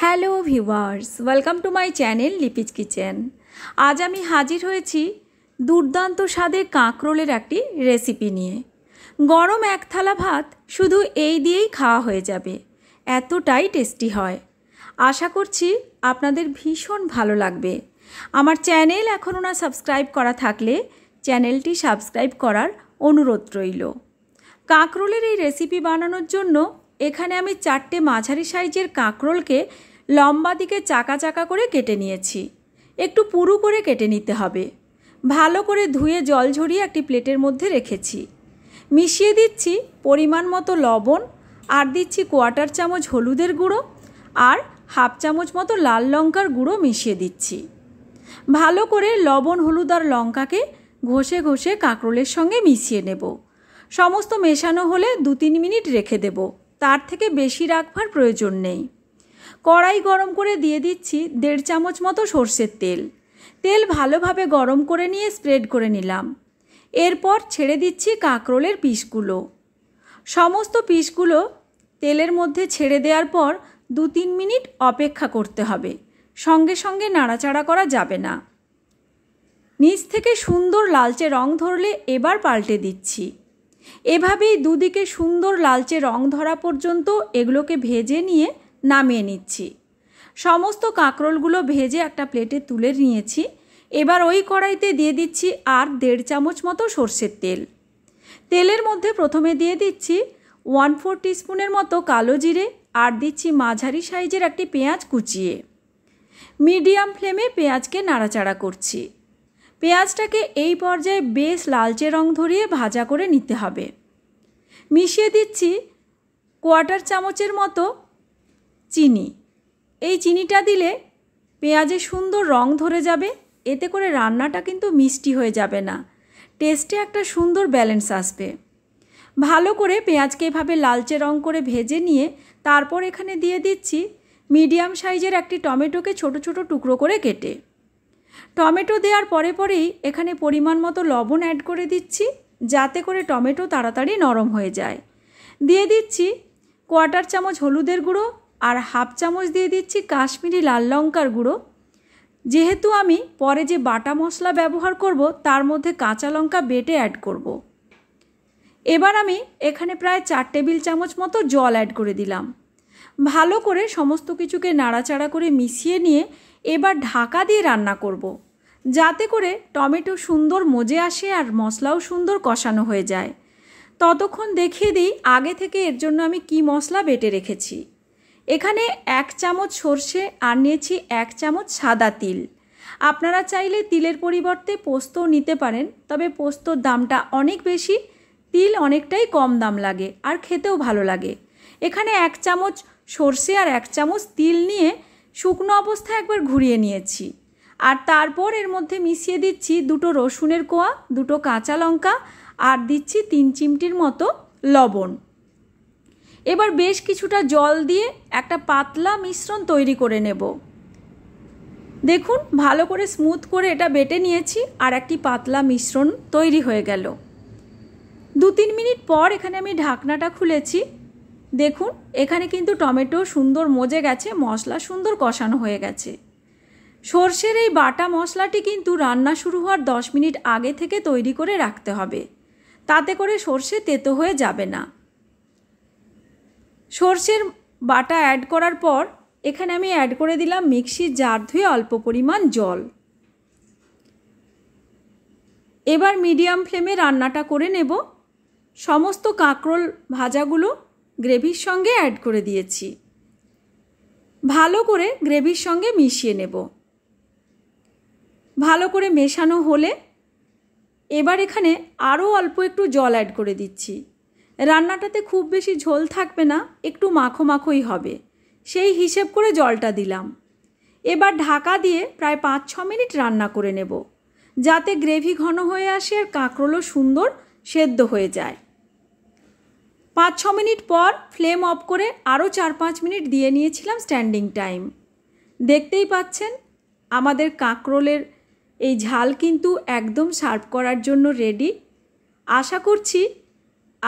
Hello viewers welcome to my channel Lipi's kitchen আজ আমি হাজির হয়েছি দুর্দান্ত স্বাদে কাঁকরোলের একটি রেসিপি নিয়ে গরম এক থালা ভাত শুধু এই দিয়েই খাওয়া হয়ে যাবে এতটাই টেস্টি হয় আশা করছি আপনাদের ভীষণ ভালো লাগবে আমার চ্যানেল এখনও না সাবস্ক্রাইব করা থাকলে চ্যানেলটি সাবস্ক্রাইব করার অনুরোধ রইল কাঁকরোলের এই রেসিপি বানানোর জন্য এখানে আমি চারটে মাঝারি সাইজের কাঁকরোলকে লম্বা দিকে চাকা চাকা করে কেটে নিয়েছি একটু পুরু করে কেটে নিতে হবে ভালো করে ধুয়ে জল ঝরিয়ে একটি প্লেটের মধ্যে রেখেছি মিশিয়ে দিচ্ছি পরিমাণ মতো লবণ আর দিচ্ছি কোয়াটার চামচ হলুদের গুঁড়ো আর হাফ চামচ মতো লাল লঙ্কার গুঁড়ো মিশিয়ে দিচ্ছি ভালো করে লবণ হলুদ আর লঙ্কাকে ঘষে ঘষে কাঁকরোলের সঙ্গে মিশিয়ে নেব সমস্ত মেশানো হলে দু তিন মিনিট রেখে দেবো তার থেকে বেশি রাখবার প্রয়োজন নেই কড়াই গরম করে দিয়ে দিচ্ছি দেড় চামচ মতো সর্ষের তেল তেল ভালোভাবে গরম করে নিয়ে স্প্রেড করে নিলাম এরপর ছেড়ে দিচ্ছি কাঁকরোলের পিসগুলো সমস্ত পিসগুলো তেলের মধ্যে ছেড়ে দেওয়ার পর দু তিন মিনিট অপেক্ষা করতে হবে সঙ্গে সঙ্গে নাড়াচাড়া করা যাবে না নিচ থেকে সুন্দর লালচে রং ধরলে এবার পাল্টে দিচ্ছি এভাবেই দুদিকে সুন্দর লালচে রং ধরা পর্যন্ত এগুলোকে ভেজে নিয়ে নামিয়ে নিচ্ছি সমস্ত কাঁকরোলগুলো ভেজে একটা প্লেটে তুলে নিয়েছি এবার ওই কড়াইতে দিয়ে দিচ্ছি আর দেড় চামচ মতো সর্ষের তেল তেলের মধ্যে প্রথমে দিয়ে দিচ্ছি ওয়ান ফোর টিস্পুনের মতো কালো জিরে আর দিচ্ছি মাঝারি সাইজের একটি পেঁয়াজ কুচিয়ে মিডিয়াম ফ্লেমে পেঁয়াজকে নাড়াচাড়া করছি পেঁয়াজটাকে এই পর্যায়ে বেশ লালচে রং ধরিয়ে ভাজা করে নিতে হবে মিশিয়ে দিচ্ছি কোয়ার্টার চামচের মতো চিনি এই চিনিটা দিলে পেঁয়াজে সুন্দর রং ধরে যাবে এতে করে রান্নাটা কিন্তু মিষ্টি হয়ে যাবে না টেস্টে একটা সুন্দর ব্যালেন্স আসবে ভালো করে পেঁয়াজকে এভাবে লালচে রং করে ভেজে নিয়ে তারপর এখানে দিয়ে দিচ্ছি মিডিয়াম সাইজের একটি টমেটোকে ছোট ছোট টুকরো করে কেটে টমেটো দেওয়ার পরে পরেই এখানে পরিমাণ মতো লবণ অ্যাড করে দিচ্ছি যাতে করে টমেটো তাড়াতাড়ি নরম হয়ে যায় দিয়ে দিচ্ছি কোয়ার্টার চামচ হলুদের গুঁড়ো আর হাফ চামচ দিয়ে দিচ্ছি কাশ্মীরি লাল লঙ্কার গুঁড়ো যেহেতু আমি পরে যে বাটা মশলা ব্যবহার করব তার মধ্যে কাঁচা লঙ্কা বেটে অ্যাড করব। এবার আমি এখানে প্রায় চার টেবিল চামচ মতো জল অ্যাড করে দিলাম ভালো করে সমস্ত কিছুকে নাড়াচাড়া করে মিশিয়ে নিয়ে এবার ঢাকা দিয়ে রান্না করব। যাতে করে টমেটো সুন্দর মজে আসে আর মশলাও সুন্দর কষানো হয়ে যায় ততক্ষণ দেখিয়ে দিই আগে থেকে এর জন্য আমি কি মশলা বেটে রেখেছি এখানে এক চামচ সর্ষে আর নিয়েছি এক চামচ সাদা তিল আপনারা চাইলে তিলের পরিবর্তে পোস্ত নিতে পারেন তবে পোস্তর দামটা অনেক বেশি তিল অনেকটাই কম দাম লাগে আর খেতেও ভালো লাগে এখানে এক চামচ সর্ষে আর এক চামচ তিল নিয়ে শুকনো অবস্থায় একবার ঘুরিয়ে নিয়েছি আর তারপর এর মধ্যে মিশিয়ে দিচ্ছি দুটো রসুনের কোয়া দুটো কাঁচা লঙ্কা আর দিচ্ছি তিন চিমটির মতো লবণ এবার বেশ কিছুটা জল দিয়ে একটা পাতলা মিশ্রণ তৈরি করে নেব দেখুন ভালো করে স্মুথ করে এটা বেটে নিয়েছি আর একটি পাতলা মিশ্রণ তৈরি হয়ে গেল দু তিন মিনিট পর এখানে আমি ঢাকনাটা খুলেছি দেখুন এখানে কিন্তু টমেটো সুন্দর মজে গেছে মশলা সুন্দর কষানো হয়ে গেছে সর্ষের এই বাটা মশলাটি কিন্তু রান্না শুরু হওয়ার দশ মিনিট আগে থেকে তৈরি করে রাখতে হবে তাতে করে সর্ষে তেতো হয়ে যাবে না সর্ষের বাটা অ্যাড করার পর এখানে আমি অ্যাড করে দিলাম মিক্সির জার ধুয়ে অল্প পরিমাণ জল এবার মিডিয়াম ফ্লেমে রান্নাটা করে নেব সমস্ত কাঁকরোল ভাজাগুলো গ্রেভির সঙ্গে অ্যাড করে দিয়েছি ভালো করে গ্রেভির সঙ্গে মিশিয়ে নেব ভালো করে মেশানো হলে এবার এখানে আরও অল্প একটু জল অ্যাড করে দিচ্ছি রান্নাটাতে খুব বেশি ঝোল থাকবে না একটু মাখো মাখোই হবে সেই হিসেব করে জলটা দিলাম এবার ঢাকা দিয়ে প্রায় পাঁচ ছ মিনিট রান্না করে নেব যাতে গ্রেভি ঘন হয়ে আসে আর কাঁকরোলও সুন্দর সেদ্ধ হয়ে যায় পাঁচ ছ মিনিট পর ফ্লেম অফ করে আরও চার পাঁচ মিনিট দিয়ে নিয়েছিলাম স্ট্যান্ডিং টাইম দেখতেই পাচ্ছেন আমাদের কাঁকরোলের এই ঝাল কিন্তু একদম সার্ভ করার জন্য রেডি আশা করছি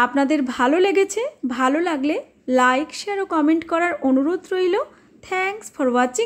আপনাদের ভালো লেগেছে ভালো লাগলে লাইক শেয়ার ও কমেন্ট করার অনুরোধ রইল থ্যাংকস ফর ওয়াচিং